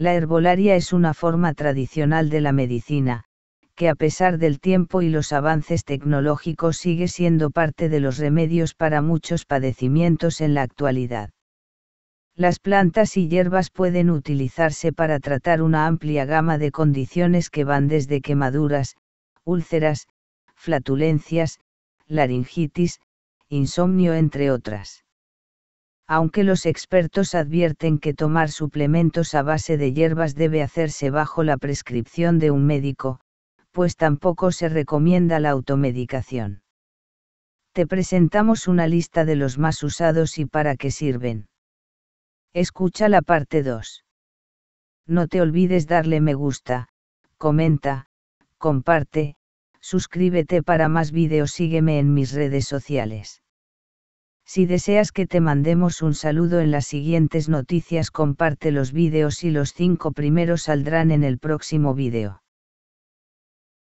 La herbolaria es una forma tradicional de la medicina, que a pesar del tiempo y los avances tecnológicos sigue siendo parte de los remedios para muchos padecimientos en la actualidad. Las plantas y hierbas pueden utilizarse para tratar una amplia gama de condiciones que van desde quemaduras, úlceras, flatulencias, laringitis, insomnio entre otras aunque los expertos advierten que tomar suplementos a base de hierbas debe hacerse bajo la prescripción de un médico, pues tampoco se recomienda la automedicación. Te presentamos una lista de los más usados y para qué sirven. Escucha la parte 2. No te olvides darle me gusta, comenta, comparte, suscríbete para más vídeos, sígueme en mis redes sociales. Si deseas que te mandemos un saludo en las siguientes noticias comparte los vídeos y los cinco primeros saldrán en el próximo vídeo.